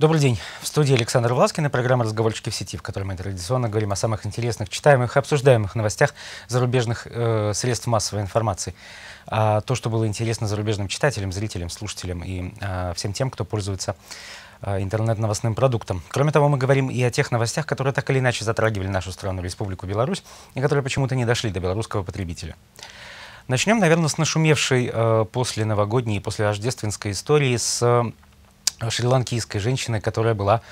Добрый день. В студии Александр Власкин и программа «Разговорчики в сети», в которой мы традиционно говорим о самых интересных, читаемых и обсуждаемых новостях зарубежных э, средств массовой информации. А то, что было интересно зарубежным читателям, зрителям, слушателям и э, всем тем, кто пользуется а, интернет-новостным продуктом. Кроме того, мы говорим и о тех новостях, которые так или иначе затрагивали нашу страну, Республику Беларусь, и которые почему-то не дошли до белорусского потребителя. Начнем, наверное, с нашумевшей э, после новогодней и после рождественской истории с шри-ланкийской женщиной, которая была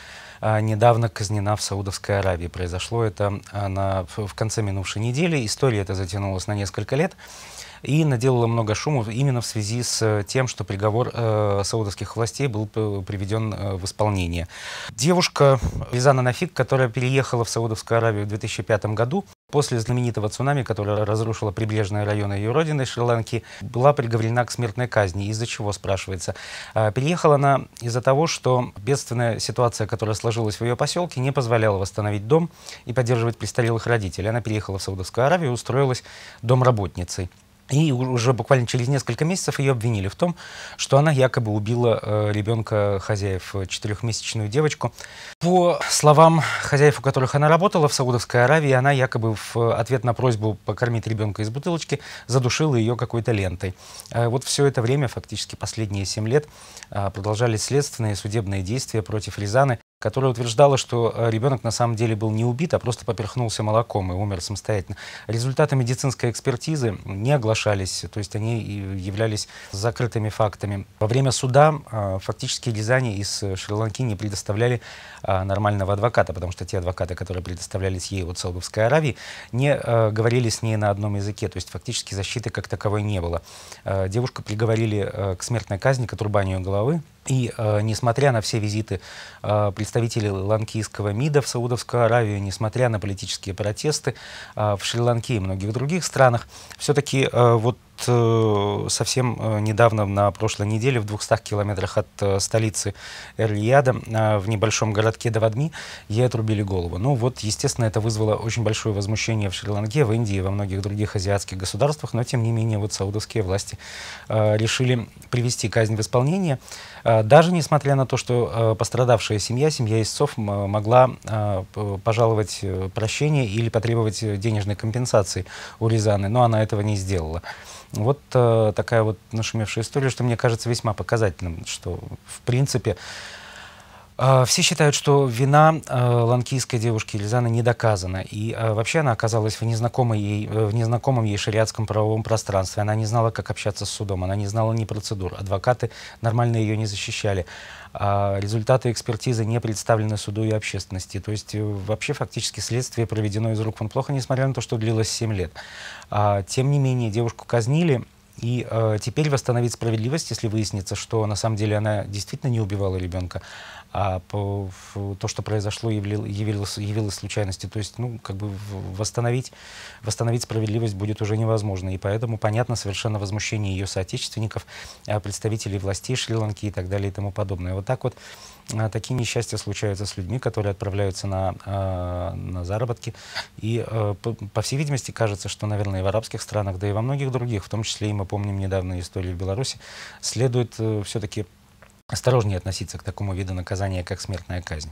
а, недавно казнена в Саудовской Аравии. Произошло это а, на, в конце минувшей недели. История эта затянулась на несколько лет и наделала много шума именно в связи с э, тем, что приговор э, саудовских властей был приведен э, в исполнение. Девушка Рязана Нафик, которая переехала в Саудовскую Аравию в 2005 году, После знаменитого цунами, которое разрушило прибрежные районы ее родины, Шри-Ланки, была приговорена к смертной казни. Из-за чего, спрашивается. А, переехала она из-за того, что бедственная ситуация, которая сложилась в ее поселке, не позволяла восстановить дом и поддерживать престарелых родителей. Она переехала в Саудовскую Аравию и устроилась домработницей. И уже буквально через несколько месяцев ее обвинили в том, что она якобы убила э, ребенка хозяев, э, четырехмесячную девочку. По словам хозяев, у которых она работала в Саудовской Аравии, она якобы в э, ответ на просьбу покормить ребенка из бутылочки задушила ее какой-то лентой. Э, вот все это время, фактически последние семь лет, э, продолжались следственные и судебные действия против Рязаны которая утверждала, что э, ребенок на самом деле был не убит, а просто поперхнулся молоком и умер самостоятельно. Результаты медицинской экспертизы не оглашались, то есть они э, являлись закрытыми фактами. Во время суда э, фактически Лизани из Шри-Ланки не предоставляли нормального адвоката, потому что те адвокаты, которые предоставлялись ей от Саудовской Аравии, не говорили с ней на одном языке, то есть фактически защиты как таковой не было. Девушку приговорили к смертной казни к отрубанию головы, и э, несмотря на все визиты э, представителей ланкийского МИДа в Саудовскую Аравию, несмотря на политические протесты э, в Шри-Ланке и многих других странах, все-таки э, вот Э, совсем э, недавно, на прошлой неделе, в 200 километрах от э, столицы Эрлияда, а, в небольшом городке Давадми, ей отрубили голову. Ну вот, естественно, это вызвало очень большое возмущение в Шри-Ланке, в Индии во многих других азиатских государствах, но тем не менее вот саудовские власти решили привести казнь в исполнение, даже несмотря на то, что пострадавшая семья, семья истцов, могла пожаловать прощение или потребовать денежной компенсации у Рязаны, но она этого не сделала. Вот э, такая вот нашумевшая история, что мне кажется весьма показательным, что в принципе а, все считают, что вина а, ланкийской девушки Лизаны не доказана. И а, вообще она оказалась в, незнакомой ей, э, в незнакомом ей шариатском правовом пространстве. Она не знала, как общаться с судом, она не знала ни процедур. Адвокаты нормально ее не защищали. Результаты экспертизы не представлены суду и общественности. То есть э, вообще фактически следствие проведено из рук вон плохо, несмотря на то, что длилось 7 лет. Тем не менее, девушку казнили, и э, теперь восстановить справедливость, если выяснится, что на самом деле она действительно не убивала ребенка, а по, то, что произошло, явил, явилось, явилось случайностью. То есть, ну, как бы восстановить, восстановить справедливость будет уже невозможно. И поэтому понятно совершенно возмущение ее соотечественников, а, представителей властей Шри-Ланки и так далее и тому подобное. Вот так вот а, такие несчастья случаются с людьми, которые отправляются на, а, на заработки. И, по всей видимости, кажется, что, наверное, и в арабских странах, да и во многих других, в том числе и мы помним недавние истории в Беларуси, следует э, все-таки осторожнее относиться к такому виду наказания, как смертная казнь.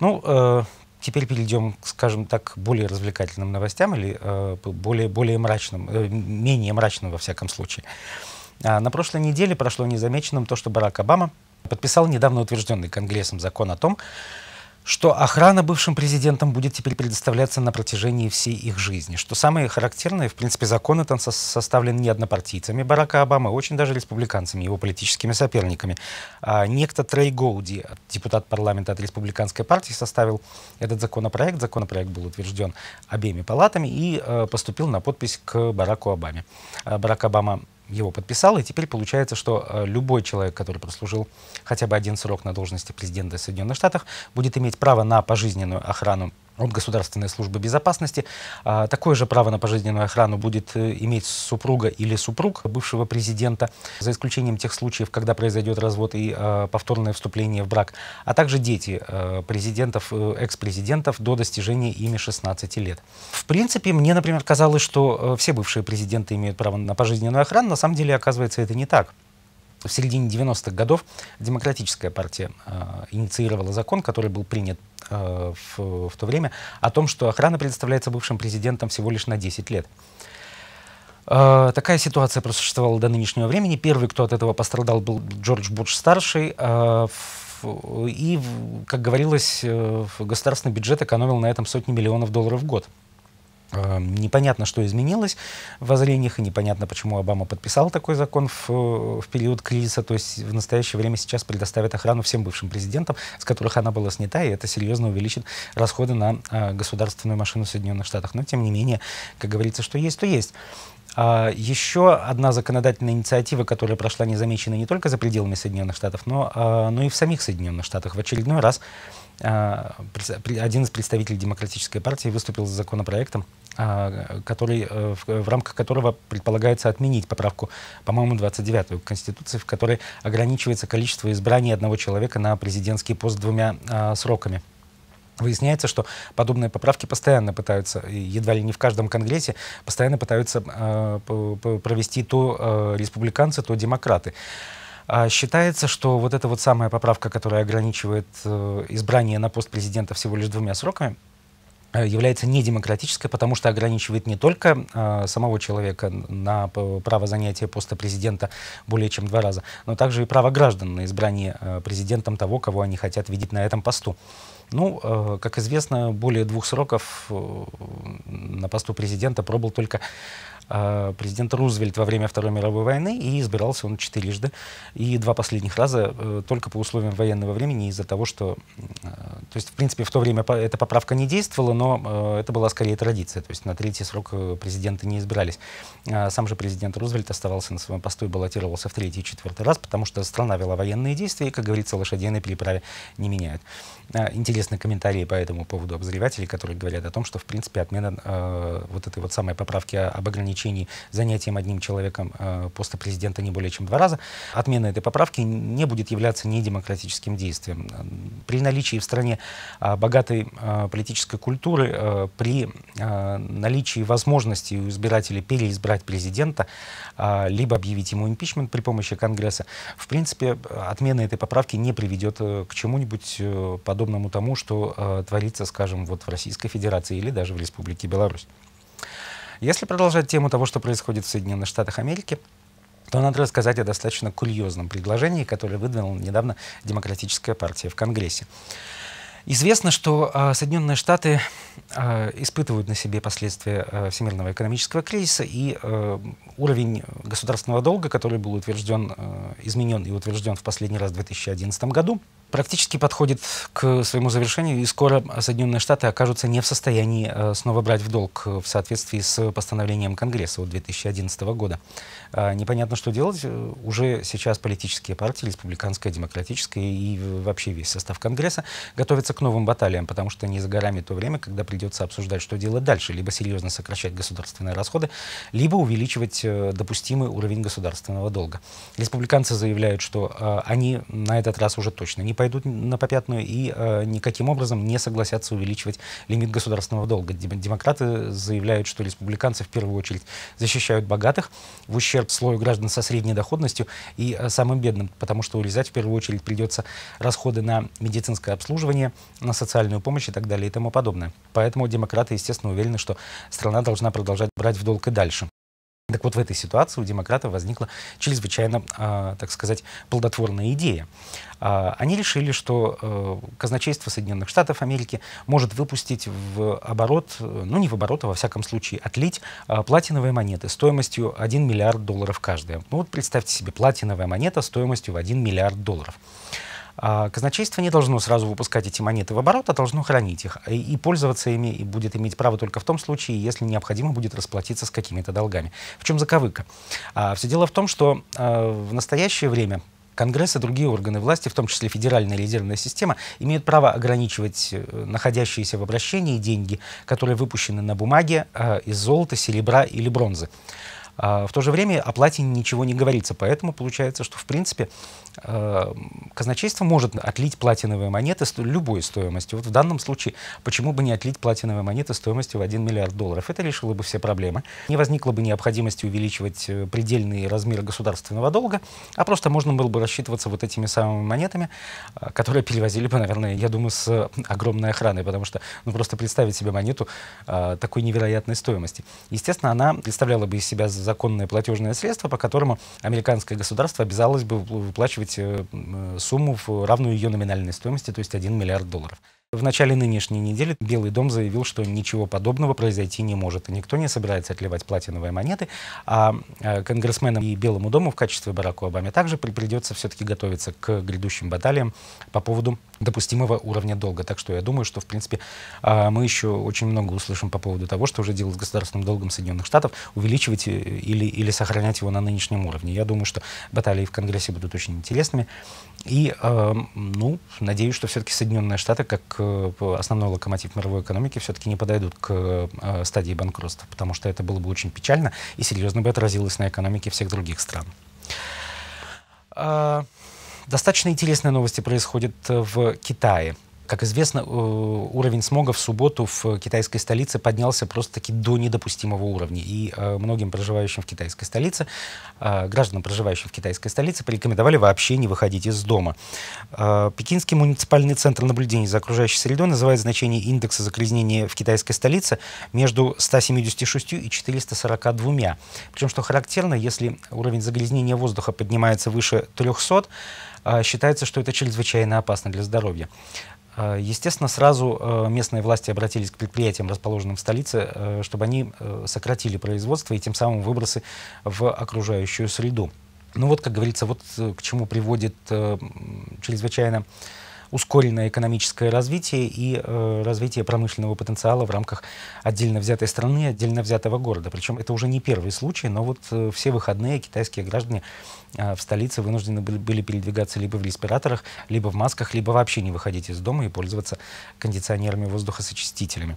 Ну, э, теперь перейдем, скажем так, к более развлекательным новостям или э, более, более мрачным, э, менее мрачным во всяком случае. А на прошлой неделе прошло незамеченным то, что Барак Обама подписал недавно утвержденный Конгрессом закон о том, что охрана бывшим президентам будет теперь предоставляться на протяжении всей их жизни. Что самое характерное, в принципе, закон этот составлен не однопартийцами Барака Обамы, а очень даже республиканцами, его политическими соперниками. А некто Трей Гоуди, депутат парламента от республиканской партии, составил этот законопроект. Законопроект был утвержден обеими палатами и э, поступил на подпись к Бараку Обаме. А Барак Обама его подписал, и теперь получается, что э, любой человек, который прослужил хотя бы один срок на должности президента Соединенных Штатов, будет иметь право на пожизненную охрану от Государственной службы безопасности. А, такое же право на пожизненную охрану будет э, иметь супруга или супруг бывшего президента, за исключением тех случаев, когда произойдет развод и а, повторное вступление в брак, а также дети э, президентов, э, экс-президентов до достижения ими 16 лет. В принципе, мне, например, казалось, что все бывшие президенты имеют право на пожизненную охрану. На самом деле, оказывается, это не так. В середине 90-х годов Демократическая партия э, инициировала закон, который был принят Э, в, в то время, о том, что охрана предоставляется бывшим президентом всего лишь на 10 лет. Э, такая ситуация просуществовала до нынешнего времени. Первый, кто от этого пострадал, был Джордж Буш-старший. Э, и, как говорилось, государственный бюджет экономил на этом сотни миллионов долларов в год. Эм, непонятно, что изменилось в воззрениях, и непонятно, почему Обама подписал такой закон в, э, в период кризиса. То есть в настоящее время сейчас предоставят охрану всем бывшим президентам, с которых она была снята, и это серьезно увеличит расходы на э, государственную машину в Соединенных Штатах. Но, тем не менее, как говорится, что есть, то есть. А, Еще одна законодательная инициатива, которая прошла незамеченной не только за пределами Соединенных Штатов, но, а, но и в самих Соединенных Штатах. В очередной раз а, один из представителей Демократической партии выступил с законопроектом, который, э, в рамках которого предполагается отменить поправку, по-моему, 29-ю Конституции, в которой ограничивается количество избраний одного человека на президентский пост двумя сроками. Выясняется, что подобные поправки постоянно пытаются, едва ли не в каждом Конгрессе, постоянно пытаются э, провести то э, республиканцы, то демократы. А считается, что вот эта вот самая поправка, которая ограничивает э, избрание на пост президента всего лишь двумя сроками, Э, является недемократической, потому что ограничивает не только э, самого человека на право занятия поста президента более чем два раза, но также и право граждан на избрание э, президентом того, кого они хотят видеть на этом посту. Ну, э, как известно, более двух сроков э, на посту президента пробыл только а, президент Рузвельт во время Второй мировой войны, и избирался он четырежды. И два последних раза э, только по условиям военного времени из-за того, что... Э, то есть, в принципе, в то время эта поправка не действовала, но э, это была скорее традиция. То есть на третий срок президенты не избирались. А, сам же президент Рузвельт оставался на своем посту и баллотировался в третий и четвертый раз, потому что страна вела военные действия, и, как говорится, лошадей на переправе не меняют. Э, интересные комментарии по этому поводу обозревателей, которые говорят о том, что, в принципе, отмена э, вот этой вот самой поправки об ограничении занятием одним человеком э, поста президента не более чем два раза, отмена этой поправки не будет являться недемократическим действием. При наличии в стране э, богатой э, политической культуры, э, при э, наличии возможности у избирателей переизбрать президента, э, либо объявить ему импичмент при помощи Конгресса, в принципе, отмена этой поправки не приведет э, к чему-нибудь э, подобному подобному тому, что э, творится, скажем, вот в Российской Федерации или даже в Республике Беларусь. Если продолжать тему того, что происходит в Соединенных Штатах Америки, то надо рассказать о достаточно курьезном предложении, которое выдвинула недавно Демократическая партия в Конгрессе. Известно, что э, Соединенные Штаты э, испытывают на себе последствия э, всемирного экономического кризиса и э, уровень государственного долга, который был утвержден, э, изменен и утвержден в последний раз в 2011 году, практически подходит к своему завершению, и скоро Соединенные Штаты окажутся не в состоянии э, снова брать в долг в соответствии с постановлением Конгресса от 2011 года. А, непонятно, что делать. Э, уже сейчас политические партии, республиканская, демократическая и вообще весь состав Конгресса готовятся к новым баталиям, потому что не за горами то время, когда придется обсуждать, что делать дальше, либо серьезно сокращать государственные расходы, либо увеличивать Э, допустимый уровень государственного долга. Республиканцы заявляют, что э, они на этот раз уже точно не пойдут на попятную и э, никаким образом не согласятся увеличивать лимит государственного долга. Демократы заявляют, что республиканцы в первую очередь защищают богатых в ущерб слою граждан со средней доходностью и самым бедным, потому что урезать в первую очередь придется расходы на медицинское обслуживание, на социальную помощь и так далее и тому подобное. Поэтому демократы, естественно, уверены, что страна должна продолжать брать в долг и дальше. Так вот, в этой ситуации у демократов возникла чрезвычайно, а, так сказать, плодотворная идея. А, они решили, что э, казначейство Соединенных Штатов Америки может выпустить в оборот, э, ну не в оборот, а во всяком случае отлить а, платиновые монеты стоимостью 1 миллиард долларов каждая. Ну вот представьте себе, платиновая монета стоимостью в 1 миллиард долларов. А, казначейство не должно сразу выпускать эти монеты в оборот, а должно хранить их. И, и пользоваться ими и будет иметь право только в том случае, если необходимо будет расплатиться с какими-то долгами. В чем заковыка? А, все дело в том, что а, в настоящее время Конгресс и другие органы власти, в том числе Федеральная резервная система, имеют право ограничивать э, находящиеся в обращении деньги, которые выпущены на бумаге э, из золота, серебра или бронзы. А в то же время о плате ничего не говорится, поэтому получается, что в принципе э, казначейство может отлить платиновые монеты любой стоимости. Вот в данном случае почему бы не отлить платиновые монеты стоимостью в 1 миллиард долларов? Это решило бы все проблемы. Не возникло бы необходимости увеличивать э, предельные размеры государственного долга, а просто можно было бы рассчитываться вот этими самыми монетами, э, которые перевозили бы, наверное, я думаю, с огромной охраной, потому что ну, просто представить себе монету такой невероятной стоимости. Естественно, она представляла бы из себя законное платежное средство, по которому американское государство обязалось бы выплачивать э, э, сумму, равную ее номинальной стоимости, то есть 1 миллиард долларов. В начале нынешней недели Белый дом заявил, что ничего подобного произойти не может, и никто не собирается отливать платиновые монеты, а э, конгрессменам и Белому дому в качестве Бараку Обаме также придется все-таки готовиться к грядущим баталиям по поводу допустимого уровня долга. Так что я думаю, что, в принципе, а, мы еще очень много услышим по поводу того, что уже делать с государственным долгом Соединенных Штатов, увеличивать э, или, или сохранять его на нынешнем уровне. Я думаю, что баталии в Конгрессе будут очень интересными. И, э, ну, надеюсь, что все-таки Соединенные Штаты, как э, основной локомотив мировой экономики, все-таки не подойдут к э, стадии банкротства, потому что это было бы очень печально и серьезно бы отразилось на экономике всех других стран. Э, достаточно интересные новости происходят в Китае. Как известно, э, уровень смога в субботу в китайской столице поднялся просто-таки до недопустимого уровня. И э, многим проживающим в китайской столице, э, гражданам, проживающим в китайской столице, порекомендовали вообще не выходить из дома. Пекинский муниципальный центр наблюдения за окружающей средой называет значение индекса загрязнения в китайской столице между 176 и 442. Причем, что характерно, если уровень загрязнения воздуха поднимается выше 300, считается, что это чрезвычайно опасно для здоровья. Э, естественно, сразу э, местные власти обратились к предприятиям, расположенным в столице, э, чтобы они сократили производство и тем самым выбросы в окружающую среду. Ну вот, как говорится, вот к чему приводит чрезвычайно ускоренное экономическое развитие и э, развитие промышленного потенциала в рамках отдельно взятой страны, отдельно взятого города. Причем это уже не первый случай, но вот э, все выходные китайские граждане э, в столице вынуждены были, передвигаться либо в респираторах, либо в масках, либо вообще не выходить из дома и пользоваться кондиционерами, воздухосочистителями.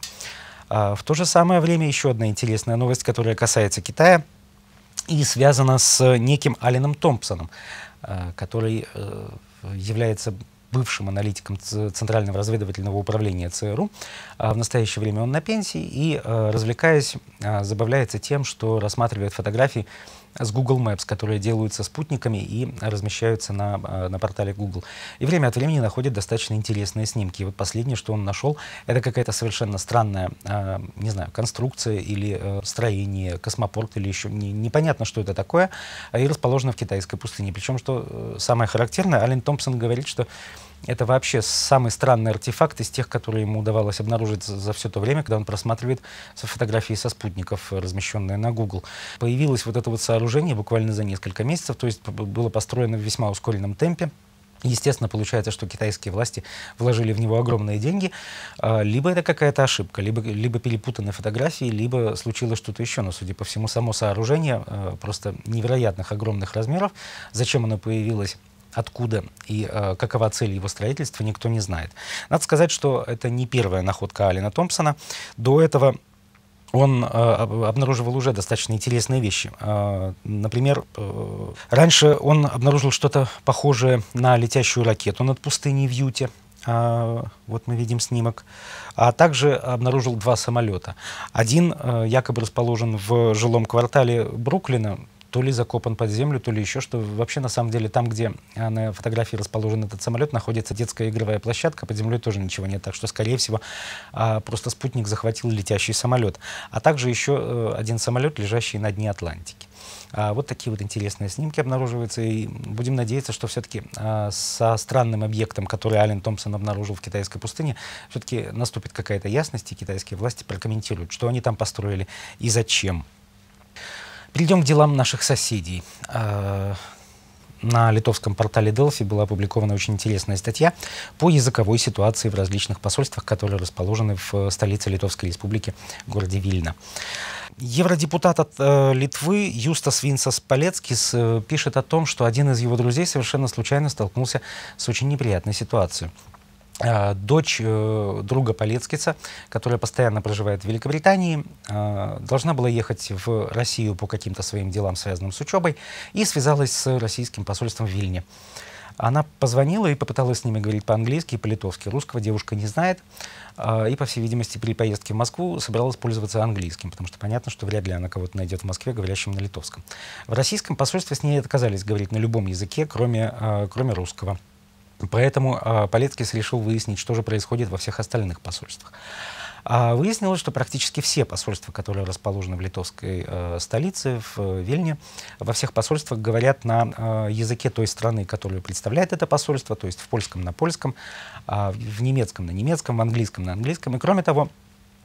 Э, в то же самое время еще одна интересная новость, которая касается Китая и связана с неким Алином Томпсоном, э, который э, является бывшим аналитиком Центрального разведывательного управления ЦРУ. А, в настоящее время он на пенсии и, а, развлекаясь, а, забавляется тем, что рассматривает фотографии с Google Maps, которые делаются спутниками и размещаются на, а, на портале Google. И время от времени находит достаточно интересные снимки. И вот последнее, что он нашел, это какая-то совершенно странная, а, не знаю, конструкция или э, строение, космопорт или еще не, непонятно, что это такое, и расположено в китайской пустыне. Причем, что э, самое характерное, Ален Томпсон говорит, что это вообще самый странный артефакт из тех, которые ему удавалось обнаружить за, все то время, когда он просматривает фотографии со спутников, э, размещенные на Google. Появилось вот это вот сооружение буквально за несколько месяцев, то есть было построено в весьма ускоренном темпе. Естественно, получается, что китайские власти вложили в него огромные деньги. А, либо это какая-то ошибка, либо, либо перепутаны фотографии, либо случилось что-то еще. Но, судя по всему, само сооружение э, просто невероятных огромных размеров. Зачем оно появилось? откуда и э, какова цель его строительства, никто не знает. Надо сказать, что это не первая находка Алина Томпсона. До этого он э, обнаруживал уже достаточно интересные вещи. Э, например, э, раньше он обнаружил что-то похожее на летящую ракету над пустыней в Юте. Э, вот мы видим снимок. А также обнаружил два самолета. Один э, якобы расположен в жилом квартале Бруклина, то ли закопан под землю, то ли еще что. Вообще, на самом деле, там, где а, на фотографии расположен этот самолет, находится детская игровая площадка, под землей тоже ничего нет. Так что, скорее всего, а, просто спутник захватил летящий самолет. А также еще э, один самолет, лежащий на дне Атлантики. А, вот такие вот интересные снимки обнаруживаются, и будем надеяться, что все-таки со странным объектом, который Ален Томпсон обнаружил в китайской пустыне, все-таки наступит какая-то ясность, и китайские власти прокомментируют, что они там построили и зачем. Перейдем к делам наших соседей. Э, на литовском портале Delphi была опубликована очень интересная статья по языковой ситуации в различных посольствах, которые расположены в э, столице Литовской Республики, городе Вильна. Евродепутат от э, Литвы Юстас Винсас Палецкис э, пишет о том, что один из его друзей совершенно случайно столкнулся с очень неприятной ситуацией. А, дочь э, друга Полецкица, которая постоянно проживает в Великобритании, а, должна была ехать в Россию по каким-то своим делам, связанным с учебой, и связалась с российским посольством в Вильне. Она позвонила и попыталась с ними говорить по-английски и по-литовски. Русского девушка не знает. А, и, по всей видимости, при поездке в Москву собиралась пользоваться английским, потому что понятно, что вряд ли она кого-то найдет в Москве, говорящим на литовском. В российском посольстве с ней отказались говорить на любом языке, кроме, кроме русского. Поэтому э, а, Полецкис решил выяснить, что же происходит во всех остальных посольствах. А, выяснилось, что практически все посольства, которые расположены в литовской э, столице, в э, Вильне, во всех посольствах говорят на э, языке той страны, которую представляет это посольство, то есть в польском на польском, э, в немецком на немецком, в английском на английском. И кроме того,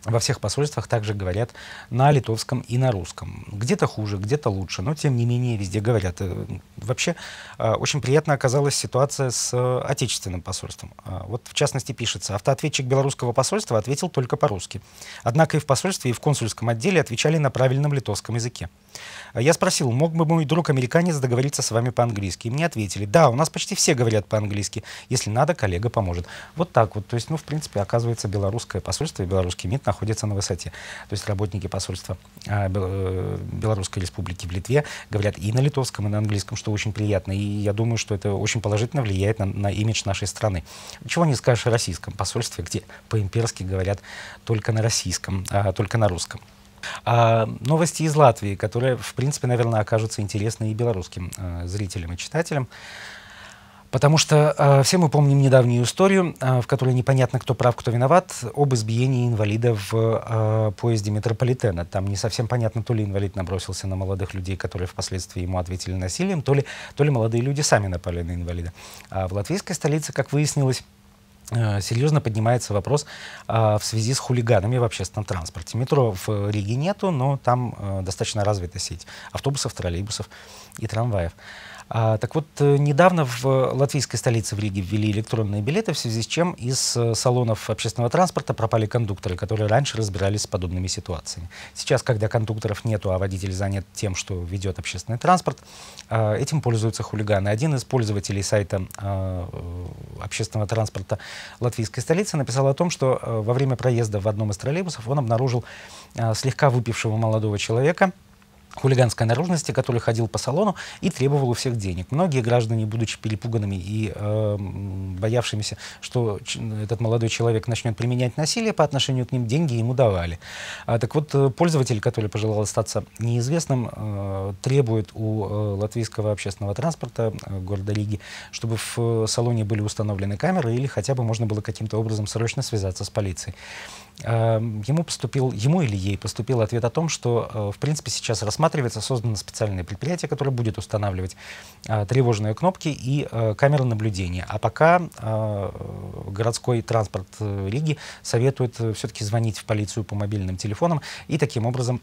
во всех посольствах также говорят на литовском и на русском. Где-то хуже, где-то лучше, но тем не менее везде говорят. Э, вообще э, очень приятно оказалась ситуация с э, отечественным посольством. Вот в частности пишется, автоответчик белорусского посольства ответил только по-русски. Однако и в посольстве, и в консульском отделе отвечали на правильном литовском языке. Я спросил, мог бы мой друг американец договориться с вами по-английски? И мне ответили, да, у нас почти все говорят по-английски. Если надо, коллега поможет. Вот так вот. То есть, ну, в принципе, оказывается, белорусское посольство и белорусский МИД находятся на высоте. То есть работники посольства а, э, Белорусской Республики в Литве говорят и на литовском, и на английском, что очень приятно. И я думаю, что это очень положительно влияет на, на имидж нашей страны. Чего не скажешь о российском посольстве, где по-имперски говорят только на российском, а, только на русском. А, новости из Латвии, которые, в принципе, наверное, окажутся интересны и белорусским а, зрителям и читателям. Потому что э, все мы помним недавнюю историю, э, в которой непонятно, кто прав, кто виноват, об избиении инвалида в э, поезде метрополитена. Там не совсем понятно, то ли инвалид набросился на молодых людей, которые впоследствии ему ответили насилием, то ли, то ли молодые люди сами напали на инвалида. А в латвийской столице, как выяснилось, Э, серьезно поднимается вопрос э, в связи с хулиганами в общественном транспорте. Метро в Риге нету, но там э, достаточно развита сеть автобусов, троллейбусов и трамваев. А, так вот, э, недавно в латвийской столице в Риге ввели электронные билеты, в связи с чем из э, салонов общественного транспорта пропали кондукторы, которые раньше разбирались с подобными ситуациями. Сейчас, когда кондукторов нету, а водитель занят тем, что ведет общественный транспорт, а, этим пользуются хулиганы. Один из пользователей сайта а, э, общественного транспорта латвийской столицы написал о том, что во время проезда в одном из троллейбусов он обнаружил слегка выпившего молодого человека, хулиганской наружности, который ходил по салону и требовал у всех денег. Многие граждане, будучи перепуганными и э, боявшимися, что этот молодой человек начнет применять насилие по отношению к ним, деньги ему давали. А, так вот, э, пользователь, который пожелал остаться неизвестным, э, требует у э, латвийского общественного транспорта э, города Риги, чтобы в э, салоне были установлены камеры или хотя бы можно было каким-то образом срочно связаться с полицией. Э, ему поступил, ему или ей поступил ответ о том, что, э, в принципе, сейчас рассматривается рассматривается, создано специальное предприятие, которое будет устанавливать э, тревожные кнопки и э, камеры наблюдения. А пока э, городской транспорт э, Риги советует э, все-таки звонить в полицию по мобильным телефонам и таким образом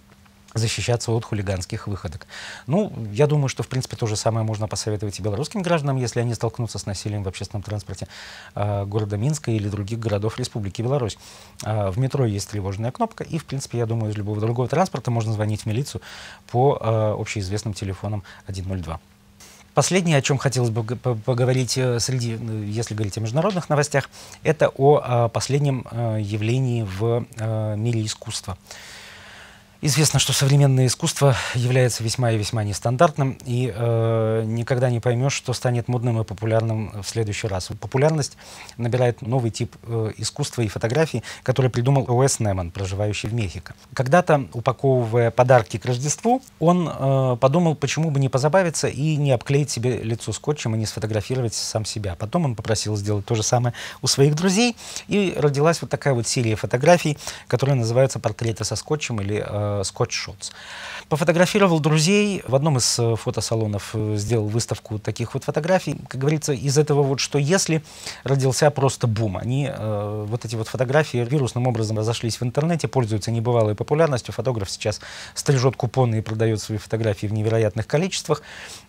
защищаться от хулиганских выходок. Ну, я думаю, что, в принципе, то же самое можно посоветовать и белорусским гражданам, если они столкнутся с насилием в общественном транспорте э, города Минска или других городов Республики Беларусь. Э, в метро есть тревожная кнопка, и, в принципе, я думаю, из любого другого транспорта можно звонить в милицию по э, общеизвестным телефонам 102. Последнее, о чем хотелось бы поговорить э, среди, э, если говорить о международных новостях, это о э, последнем явлении в мире искусства. Известно, что современное искусство является весьма и весьма нестандартным, и э, никогда не поймешь, что станет модным и популярным в следующий раз. Популярность набирает новый тип э, искусства и фотографий, который придумал Уэс Неман, проживающий в Мехико. Когда-то, упаковывая подарки к Рождеству, он э, подумал, почему бы не позабавиться и не обклеить себе лицо скотчем и не сфотографировать сам себя. Потом он попросил сделать то же самое у своих друзей, и родилась вот такая вот серия фотографий, которые называются «Портреты со скотчем» или э, э, Скотт Пофотографировал друзей. В одном из э, фотосалонов э, сделал выставку таких вот фотографий. Как говорится, из этого вот, что если родился просто бум. Они, э, вот эти вот фотографии вирусным образом разошлись в интернете, пользуются небывалой популярностью. Фотограф сейчас стрижет купоны и продает свои фотографии в невероятных количествах.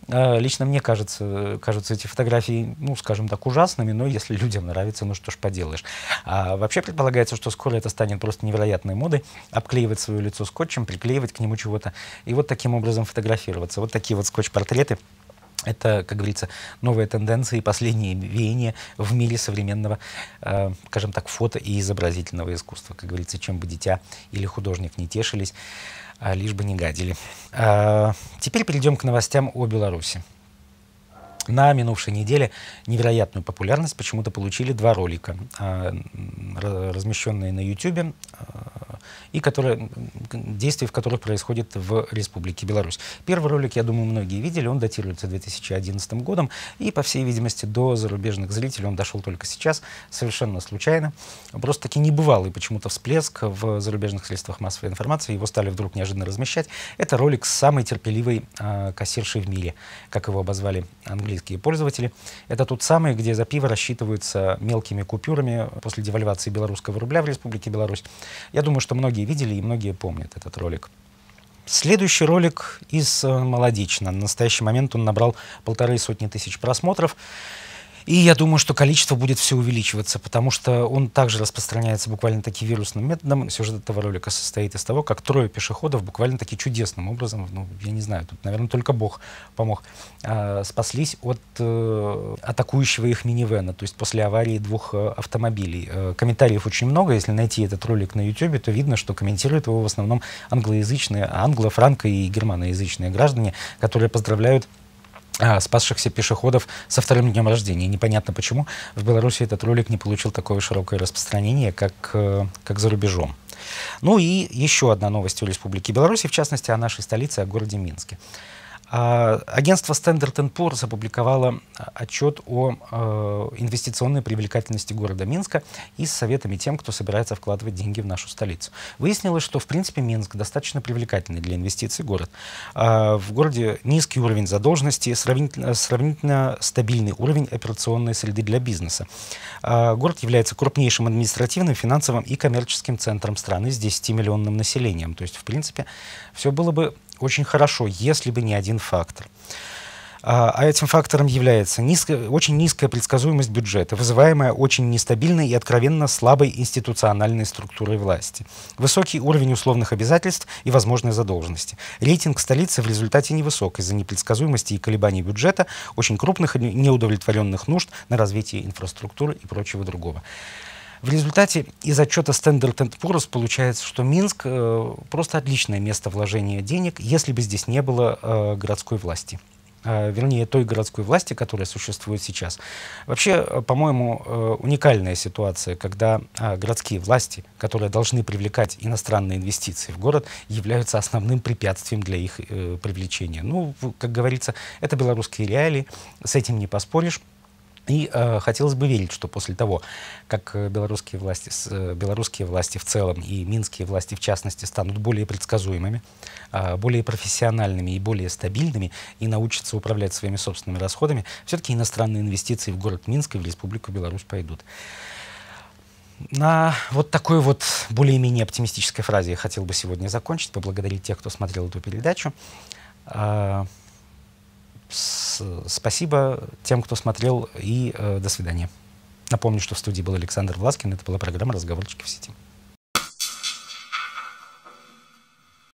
лично мне кажется, кажутся эти фотографии, ну, скажем так, ужасными, но если людям нравится, ну что ж поделаешь. А вообще предполагается, что скоро это станет просто невероятной модой, обклеивать свое лицо скотч скотчем, приклеивать к нему чего-то и вот таким образом фотографироваться. Вот такие вот скотч-портреты. Это, как говорится, новые тенденции, последние веяния в мире современного, э, скажем так, фото и изобразительного искусства. Как говорится, чем бы дитя или художник не тешились, а лишь бы не гадили. А, теперь перейдем к новостям о Беларуси. На минувшей неделе невероятную популярность почему-то получили два ролика, э, размещенные на YouTube и которые, действий, в которых происходит в Республике Беларусь. Первый ролик, я думаю, многие видели, он датируется 2011 годом, и, по всей видимости, до зарубежных зрителей он дошел только сейчас, совершенно случайно. Просто-таки небывалый почему-то всплеск в зарубежных средствах массовой информации, его стали вдруг неожиданно размещать. Это ролик с самой терпеливой э, кассиршей в мире, как его обозвали английские пользователи. Это тот самый, где за пиво рассчитываются мелкими купюрами после девальвации белорусского рубля в Республике Беларусь. Я думаю, что что многие видели и многие помнят этот ролик. Следующий ролик из э, «Молодечно». На настоящий момент он набрал полторы сотни тысяч просмотров. И я думаю, что количество будет все увеличиваться, потому что он также распространяется буквально-таки вирусным методом. Сюжет этого ролика состоит из того, как трое пешеходов буквально-таки чудесным образом, ну, я не знаю, тут, наверное, только Бог помог, э, спаслись от э, атакующего их минивена, то есть после аварии двух э, автомобилей. Э, комментариев очень много, если найти этот ролик на YouTube, то видно, что комментируют его в основном англоязычные, англо-франко- и германоязычные граждане, которые поздравляют а, спасшихся пешеходов со вторым днем рождения. Непонятно почему в Беларуси этот ролик не получил такое широкое распространение, как, э, как за рубежом. Ну и еще одна новость о Республике Беларуси, в частности о нашей столице, о городе Минске. А, агентство Standard Poor's опубликовало а, отчет о а, инвестиционной привлекательности города Минска и с советами тем, кто собирается вкладывать деньги в нашу столицу. Выяснилось, что, в принципе, Минск достаточно привлекательный для инвестиций город. В городе низкий уровень задолженности, сравнительно, сравнительно стабильный уровень операционной среды для бизнеса. Город является крупнейшим административным, финансовым и коммерческим центром страны с 10-миллионным населением. То есть, в принципе, все было бы очень хорошо, если бы не один фактор. А, а этим фактором является низкая, очень низкая предсказуемость бюджета, вызываемая очень нестабильной и откровенно слабой институциональной структурой власти, высокий уровень условных обязательств и возможной задолженности. Рейтинг столицы в результате невысок из-за непредсказуемости и колебаний бюджета, очень крупных неудовлетворенных нужд на развитие инфраструктуры и прочего другого. В результате из отчета Standard Poor's получается, что Минск э, просто отличное место вложения денег, если бы здесь не было э, городской власти э, вернее, той городской власти, которая существует сейчас. Вообще, э, по-моему, э, уникальная ситуация, когда городские власти, которые должны привлекать иностранные инвестиции в город, являются основным препятствием для их привлечения. Ну, как говорится, это белорусские реалии, с этим не поспоришь. И э, хотелось бы верить, что после того, как э, белорусские власти, э, белорусские власти в целом и минские власти в частности станут более предсказуемыми, э, более профессиональными и более стабильными и научатся управлять своими собственными расходами, все-таки иностранные инвестиции в город Минск и в Республику Беларусь пойдут. На вот такой вот более-менее оптимистической фразе я хотел бы сегодня закончить, поблагодарить тех, кто смотрел эту передачу. Э, Спасибо тем, кто смотрел, и э, до свидания. Напомню, что в студии был Александр Власкин. Это была программа «Разговорчики в сети».